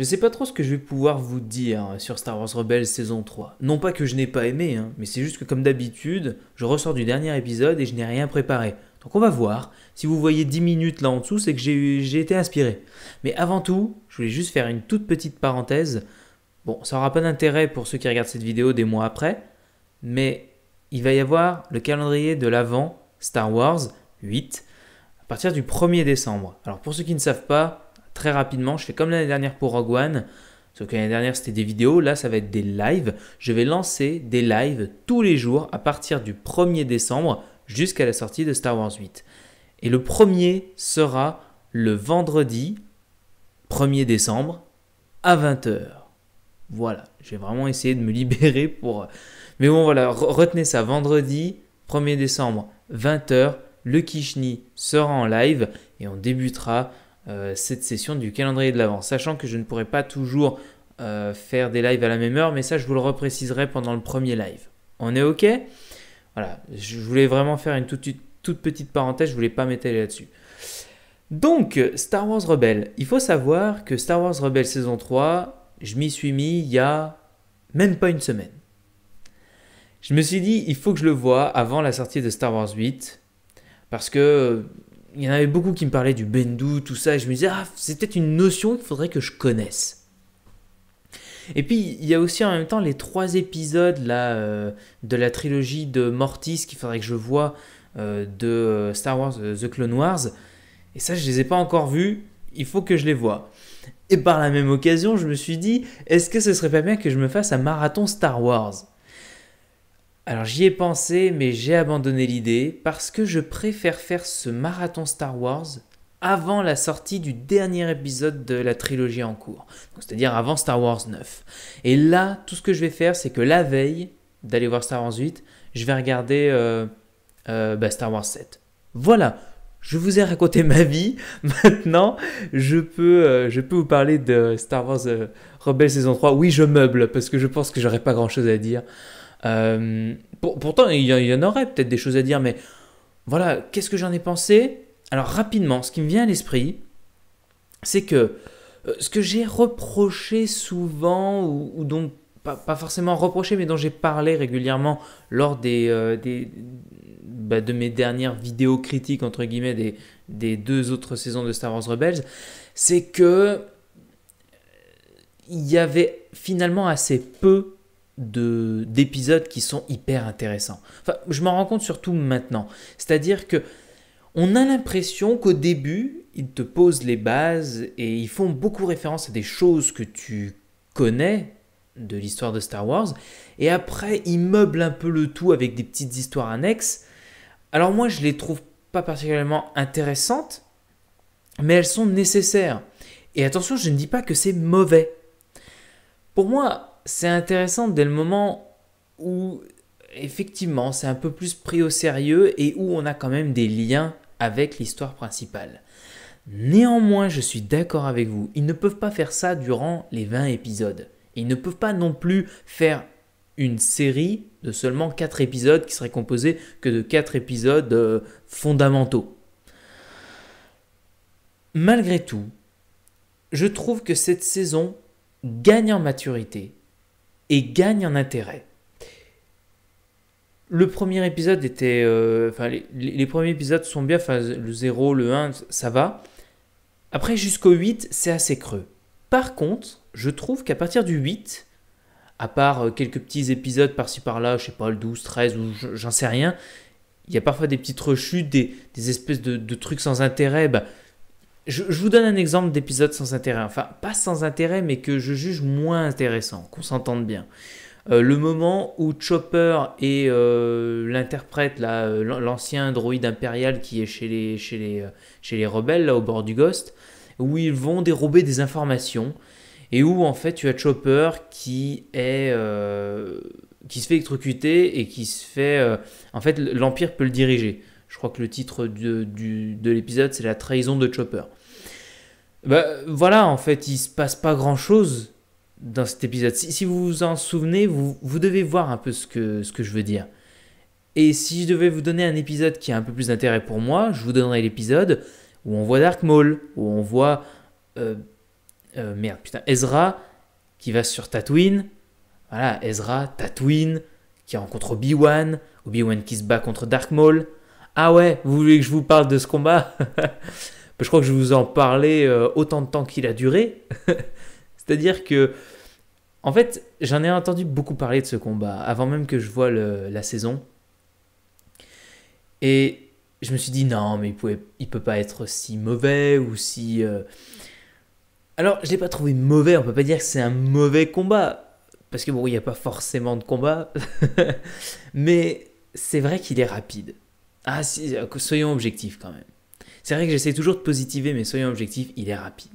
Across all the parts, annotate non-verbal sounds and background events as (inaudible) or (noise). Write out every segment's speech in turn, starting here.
Je sais pas trop ce que je vais pouvoir vous dire sur Star Wars Rebels saison 3. Non pas que je n'ai pas aimé, hein, mais c'est juste que comme d'habitude, je ressors du dernier épisode et je n'ai rien préparé. Donc on va voir. Si vous voyez 10 minutes là en dessous, c'est que j'ai été inspiré. Mais avant tout, je voulais juste faire une toute petite parenthèse. Bon, ça aura pas d'intérêt pour ceux qui regardent cette vidéo des mois après, mais il va y avoir le calendrier de l'avant Star Wars 8 à partir du 1er décembre. Alors pour ceux qui ne savent pas, très rapidement. Je fais comme l'année dernière pour Rogue One. Sauf que l'année dernière c'était des vidéos, là ça va être des lives. Je vais lancer des lives tous les jours à partir du 1er décembre jusqu'à la sortie de Star Wars 8. Et le premier sera le vendredi 1er décembre à 20h. Voilà, j'ai vraiment essayé de me (laughs) libérer pour... Mais bon voilà, retenez ça, vendredi 1er décembre 20h, le Kishni sera en live et on débutera euh, cette session du calendrier de l'avant Sachant que je ne pourrai pas toujours euh, faire des lives à la même heure, mais ça je vous le repréciserai pendant le premier live. On est OK Voilà, je voulais vraiment faire une toute, toute petite parenthèse, je voulais pas m'étaler là-dessus. Donc, Star Wars Rebelle. Il faut savoir que Star Wars Rebelle saison 3, je m'y suis mis il y a même pas une semaine. Je me suis dit, il faut que je le voie avant la sortie de Star Wars 8, parce que il y en avait beaucoup qui me parlaient du Bendu, tout ça, et je me disais, ah, c'est peut-être une notion qu'il faudrait que je connaisse. Et puis, il y a aussi en même temps les trois épisodes là, euh, de la trilogie de Mortis qu'il faudrait que je vois euh, de euh, Star Wars The Clone Wars. Et ça, je ne les ai pas encore vus, il faut que je les vois. Et par la même occasion, je me suis dit, est-ce que ce serait pas bien que je me fasse un marathon Star Wars alors j'y ai pensé, mais j'ai abandonné l'idée parce que je préfère faire ce marathon Star Wars avant la sortie du dernier épisode de la trilogie en cours, c'est-à-dire avant Star Wars 9. Et là, tout ce que je vais faire, c'est que la veille d'aller voir Star Wars 8, je vais regarder euh, euh, bah, Star Wars 7. Voilà, je vous ai raconté ma vie. (laughs) Maintenant, je peux, euh, je peux vous parler de Star Wars Rebelle saison 3. Oui, je meuble parce que je pense que j'aurais pas grand chose à dire. Euh, pourtant, il y, en aurait peut-être des choses à dire, mais voilà, qu'est-ce que j'en ai pensé Alors rapidement, ce qui me vient à l'esprit, c'est que euh, ce que j'ai reproché souvent, ou, donc pas, forcément reproché, mais dont j'ai parlé régulièrement lors des, euh, bah, de mes dernières vidéos critiques, entre guillemets, des, des deux autres saisons de Star Wars Rebels, c'est que il y avait finalement assez peu de d'épisodes qui sont hyper intéressants. Enfin, je m'en rends compte surtout maintenant. C'est-à-dire que on a l'impression qu'au début, ils te posent les bases et ils font beaucoup référence à des choses que tu connais de l'histoire de Star Wars. Et après, ils meublent un peu le tout avec des petites histoires annexes. Alors moi, je les trouve pas particulièrement intéressantes, mais elles sont nécessaires. Et attention, je ne dis pas que c'est mauvais. Pour moi, c'est intéressant dès le moment où effectivement c'est un peu plus pris au sérieux et où on a quand même des liens avec l'histoire principale. Néanmoins, je suis d'accord avec vous, ils ne peuvent pas faire ça durant les 20 épisodes. Ils ne peuvent pas non plus faire une série de seulement 4 épisodes qui serait composée que de 4 épisodes euh, fondamentaux. Malgré tout, je trouve que cette saison gagne en maturité et gagne en intérêt. Le premier épisode était. Euh, enfin, les, premiers épisodes sont bien, phase le 0, le 1, ça va. Après, jusqu'au 8, c'est assez creux. Par contre, je trouve qu'à partir du 8, à part euh, quelques petits épisodes par-ci par-là, je sais pas, le 12, 13, ou j'en sais rien, il y a parfois des petites rechutes, des, espèces de, de, trucs sans intérêt. Bah, je, vous donne un exemple d'épisode sans intérêt. Enfin, pas sans intérêt, mais que je juge moins intéressant, qu'on s'entende bien. Euh, le moment où Chopper et euh, l'interprète, euh, l'ancien droïde impérial qui est chez les, chez les, chez les rebelles, là, au bord du Ghost, où ils vont dérober des informations, et où, en fait, tu as Chopper qui est... qui se fait électrocuter et qui se fait... en fait, l'Empire peut le diriger. Je crois que le titre de, de l'épisode, c'est La trahison de Chopper. Bah, voilà, en fait, il se passe pas grand chose dans cet épisode. Si, si vous vous en souvenez, vous, vous, devez voir un peu ce que, ce que je veux dire. Et si je devais vous donner un épisode qui a un peu plus d'intérêt pour moi, je vous donnerais l'épisode où on voit Dark Maul, où on voit. Euh, euh, merde, putain, Ezra qui va sur Tatooine. Voilà, Ezra, Tatooine, qui rencontre Obi-Wan, Obi-Wan qui se bat contre Dark Maul. Ah ouais, vous voulez que je vous parle de ce combat (laughs) bah, Je crois que je vous en parlais euh, autant de temps qu'il a duré. (laughs) C'est-à-dire que, en fait, j'en ai entendu beaucoup parler de ce combat avant même que je voie la saison. Et je me suis dit non, mais il, ne peut pas être si mauvais ou si. Euh. Alors, je l'ai pas trouvé mauvais. On ne peut pas dire que c'est un mauvais combat parce que bon, il n'y a pas forcément de combat, (laughs) mais c'est vrai qu'il est rapide. Ah, euh, soyons objectifs quand même. C'est vrai que j'essaie toujours de positiver, mais soyons objectifs, il est rapide.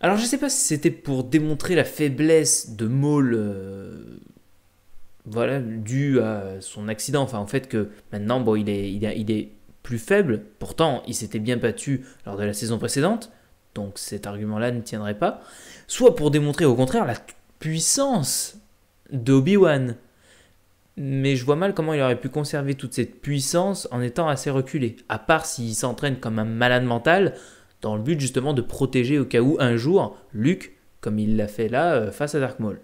Alors je ne sais pas si c'était pour démontrer la faiblesse de Maul, euh, voilà, dû à son accident, enfin en fait que maintenant bon il est, il est, plus faible, pourtant il s'était bien battu lors de la saison précédente, donc cet argument-là ne tiendrait pas, soit pour démontrer au contraire la puissance dobi wan mais je vois mal comment il aurait pu conserver toute cette puissance en étant assez reculé, à part s'il s'entraîne comme un malade mental, dans le but justement de protéger au cas où un jour Luke, comme il l'a fait là euh, face à Dark Maul.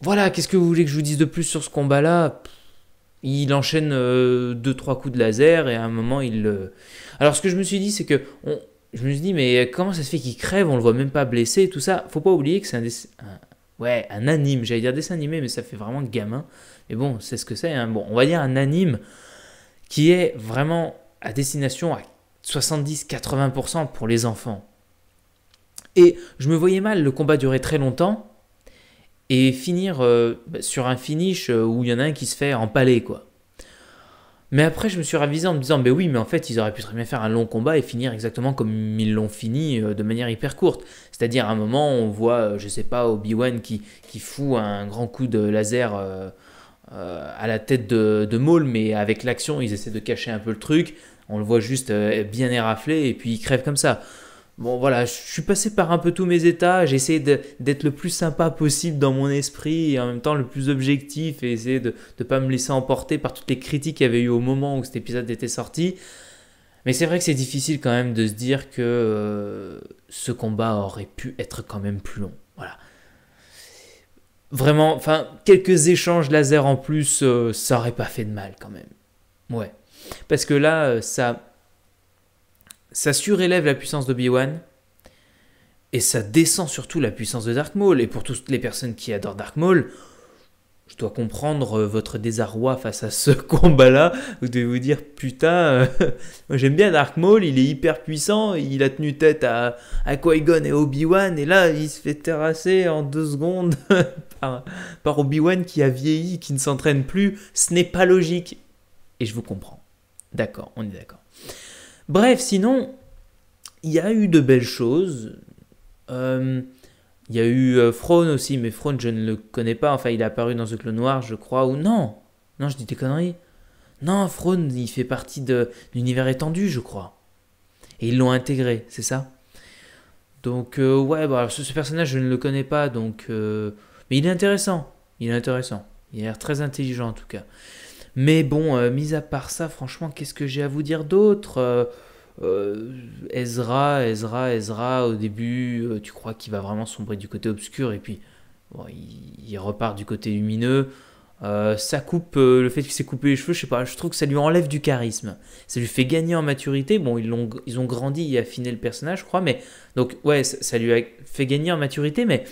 Voilà, qu'est-ce que vous voulez que je vous dise de plus sur ce combat-là il enchaîne euh, deux, trois coups de laser et à un moment il. Euh, Alors ce que je me suis dit, c'est que. Je me suis dit, mais comment ça se fait qu'il crève On le voit même pas blessé, tout ça. Faut pas oublier que c'est un, un, ouais, un anime. J'allais dire dessin animé, mais ça fait vraiment gamin. Mais bon, c'est ce que c'est. Hein. Bon, on va dire un anime qui est vraiment à destination à 70-80% pour les enfants. Et je me voyais mal le combat durer très longtemps et finir euh, bah, sur un finish euh, où il y en a un qui se fait empaler, quoi. Mais après, je me suis ravisé en me disant, ben oui, mais en fait, ils auraient pu très bien faire un long combat et finir exactement comme ils l'ont fini euh, de manière hyper courte. C'est-à-dire, à un moment, on voit, euh, je sais pas, Obi-Wan qui, qui fout un grand coup de laser euh, à la tête de, de Maul, mais avec l'action, ils essaient de cacher un peu le truc. On le voit juste bien éraflé et puis il crève comme ça. Bon voilà, je suis passé par un peu tous mes états, j'ai essayé d'être le plus sympa possible dans mon esprit et en même temps le plus objectif et essayer de ne pas me laisser emporter par toutes les critiques qu'il y avait eu au moment où cet épisode était sorti. Mais c'est vrai que c'est difficile quand même de se dire que euh, ce combat aurait pu être quand même plus long. Voilà. Vraiment, enfin, quelques échanges laser en plus, euh, ça aurait pas fait de mal quand même. Ouais. Parce que là, euh, ça ça surélève la puissance d'Obi-Wan et ça descend surtout la puissance de Dark Maul. Et pour toutes les personnes qui adorent Dark Maul, je dois comprendre euh, votre désarroi face à ce (laughs) combat-là. Vous devez vous dire putain, euh, (laughs) j'aime bien Dark Maul, il est hyper puissant, il a tenu tête à, à Qui-Gon et Obi-Wan, et là il se fait terrasser en deux secondes (laughs) par, par Obi-Wan qui a vieilli, qui ne s'entraîne plus. Ce n'est pas logique. Et je vous comprends. D'accord, on est d'accord. Bref, sinon, il y a eu de belles choses. Euh, il y a eu euh, aussi, mais Frone, je ne le connais pas. Enfin, il est apparu dans The Clone Noir, je crois, ou non Non, je dis des conneries. Non, Frone, il fait partie de l'univers étendu, je crois. Et ils l'ont intégré, c'est ça Donc, euh, ouais, bah, ce, personnage, je ne le connais pas, donc. Euh, mais il est intéressant. Il est intéressant. Il a l'air très intelligent, en tout cas. Mais bon, euh, mis à part ça, franchement, qu'est-ce que j'ai à vous dire d'autre euh, euh, Ezra, Ezra, Ezra, au début, tu crois qu'il va vraiment sombrer du côté obscur et puis il, repart du côté lumineux. ça coupe le fait qu'il s'est coupé les cheveux, je sais pas, je trouve que ça lui enlève du charisme. Ça lui fait gagner en maturité. Bon, ils, ont, ils ont grandi et affiné le personnage, je crois, mais donc ouais, ça, lui a fait gagner en maturité, mais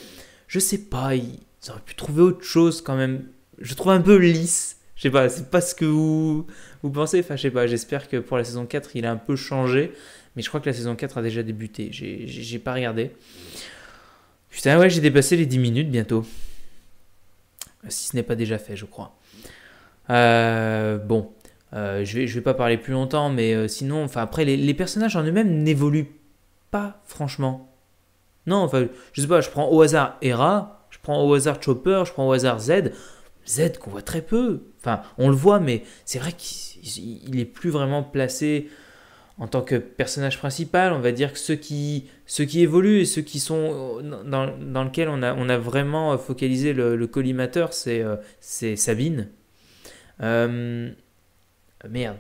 je sais pas, ils auraient pu trouver autre chose quand même. Je trouve un peu lisse je sais pas, c'est pas ce que vous, vous pensez. Enfin, je sais pas, j'espère que pour la saison 4, il a un peu changé. Mais je crois que la saison 4 a déjà débuté. J'ai pas regardé. Putain, ouais, j'ai dépassé les 10 minutes bientôt. Si ce n'est pas déjà fait, je crois. Euh, bon, euh, je, vais, vais pas parler plus longtemps, mais euh, sinon, enfin, après, les, personnages en eux-mêmes n'évoluent pas, franchement. Non, enfin, je sais pas, je prends au hasard Hera, je prends au hasard Chopper, je prends au hasard Z. Z qu'on voit très peu. Enfin, on le voit, mais c'est vrai qu'il est plus vraiment placé en tant que personnage principal. On va dire que ceux qui, ceux qui évoluent et ceux qui sont euh, dans, lequel on a, vraiment euh, focalisé le, collimateur, c'est euh, Sabine. merde,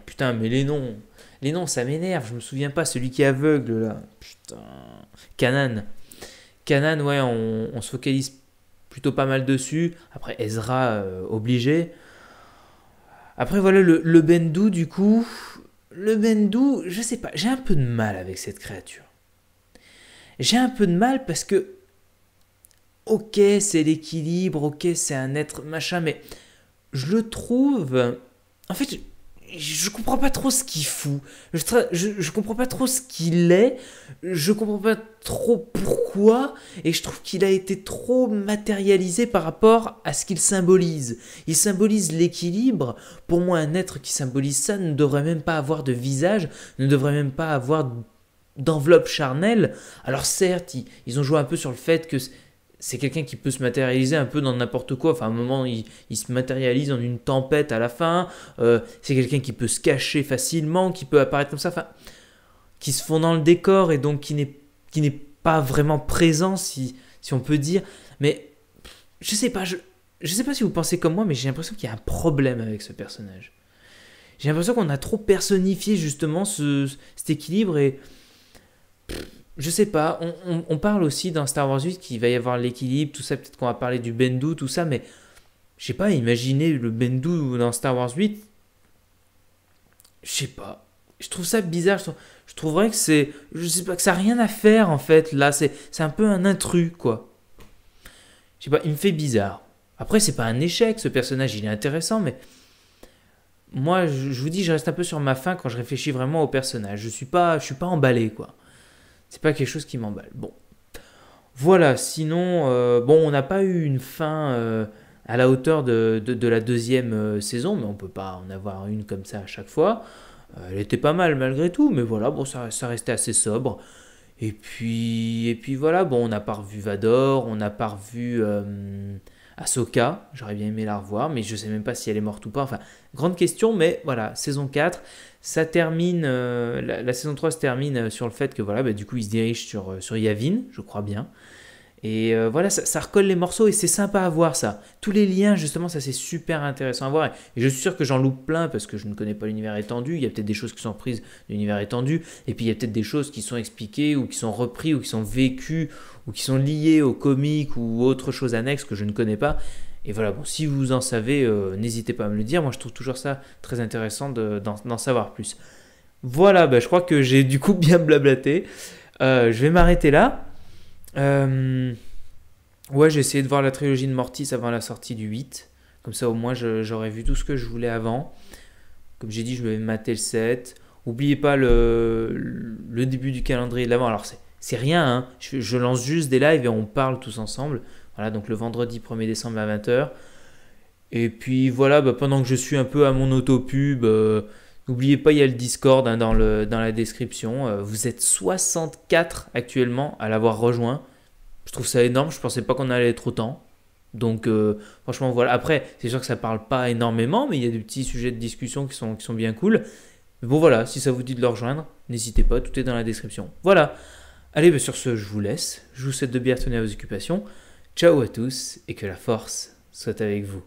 putain, mais les noms. Les noms, ça m'énerve. Je me souviens pas. Celui qui est aveugle, là. Putain. Canan. Canan, ouais, on, se focalise plutôt pas mal dessus. Après, Ezra, obligé. Après, voilà, le, le Bendou, du coup, le Bendou, je sais pas, j'ai un peu de mal avec cette créature. J'ai un peu de mal parce que, ok, c'est l'équilibre, ok, c'est un être machin, mais je le trouve. En fait, je comprends pas trop ce qu'il fout. Je, comprends pas trop ce qu'il est. Je comprends pas trop pourquoi. Et je trouve qu'il a été trop matérialisé par rapport à ce qu'il symbolise. Il symbolise l'équilibre. Pour moi, un être qui symbolise ça ne devrait même pas avoir de visage, ne devrait même pas avoir d'enveloppe charnelle. Alors certes, ils ont joué un peu sur le fait que c'est quelqu'un qui peut se matérialiser un peu dans n'importe quoi. Enfin, à un moment, il, se matérialise en une tempête à la fin. Euh, c'est quelqu'un qui peut se cacher facilement, qui peut apparaître comme ça. Enfin, qui se fond dans le décor et donc qui n'est, pas vraiment présent, si, on peut dire. Mais je sais pas, je, je sais pas si vous pensez comme moi, mais j'ai l'impression qu'il y a un problème avec ce personnage. J'ai l'impression qu'on a trop personnifié justement cet équilibre et je sais pas, on, parle aussi dans Star Wars 8 qu'il va y avoir l'équilibre, tout ça, peut-être qu'on va parler du Bendu, tout ça, mais je sais pas, imaginé le Bendu dans Star Wars 8. Je sais pas. Je trouve ça bizarre. Je, trouverais que c'est. Je sais pas, que ça a rien à faire en fait, là. C'est un peu un intrus, quoi. Je sais pas, il me fait bizarre. Après, c'est pas un échec, ce personnage, il est intéressant, mais. Moi, je, vous dis, je reste un peu sur ma faim quand je réfléchis vraiment au personnage. Je suis pas, je suis pas emballé, quoi. C'est pas quelque chose qui m'emballe. Bon. Voilà, sinon, euh, bon, on n'a pas eu une fin euh, à la hauteur de, la deuxième euh, saison, mais on peut pas en avoir une comme ça à chaque fois. elle était pas mal malgré tout, mais voilà, bon, ça, ça restait assez sobre. Et puis, et puis voilà, bon, on n'a pas revu Vador, on n'a pas revu Ahsoka, j'aurais bien aimé la revoir, mais je sais même pas si elle est morte ou pas. Enfin, grande question, mais voilà, saison 4, ça termine, euh, la, saison 3 se termine euh, sur le fait que voilà, bah, du coup, il se dirige sur, euh, sur Yavin, je crois bien. Et voilà, ça, recolle les morceaux et c'est sympa à voir ça. Tous les liens, justement, ça c'est super intéressant à voir. Et je suis sûr que j'en loupe plein parce que je ne connais pas l'univers étendu. Il y a peut-être des choses qui sont prises de l'univers étendu. Et puis il y a peut-être des choses qui sont expliquées ou qui sont reprises ou qui sont vécues ou qui sont liées aux comics ou autres choses annexes que je ne connais pas. Et voilà, bon, si vous en savez, euh, n'hésitez pas à me le dire. Moi, je trouve toujours ça très intéressant d'en savoir plus. Voilà, bah, je crois que j'ai du coup (laughs) bien blablaté. Euh, je vais m'arrêter là. Euh, ouais, j'ai essayé de voir la trilogie de Mortis avant la sortie du 8. Comme ça, au moins, j'aurais vu tout ce que je voulais avant. Comme j'ai dit, je vais mater le 7. Oubliez pas le, le début du calendrier de l'avant. Alors, c'est rien, hein. je lance juste des lives et on parle tous ensemble. Voilà, donc le vendredi 1er décembre à 20h. Et puis voilà, bah, pendant que je suis un peu à mon autopub, euh, n'oubliez pas, il y a le Discord hein, dans, la description. Euh, vous êtes 64 actuellement à l'avoir rejoint. Je trouve ça énorme, je ne pensais pas qu'on allait être autant. Donc euh, franchement voilà, après c'est sûr que ça ne parle pas énormément, mais il y a des petits sujets de discussion qui sont, qui sont bien cool. bon voilà, si ça vous dit de le rejoindre, n'hésitez pas, tout est dans la description. Voilà. Allez, bah, sur ce, je vous laisse. Je vous souhaite de bien tenir à vos occupations. Ciao à tous et que la force soit avec vous.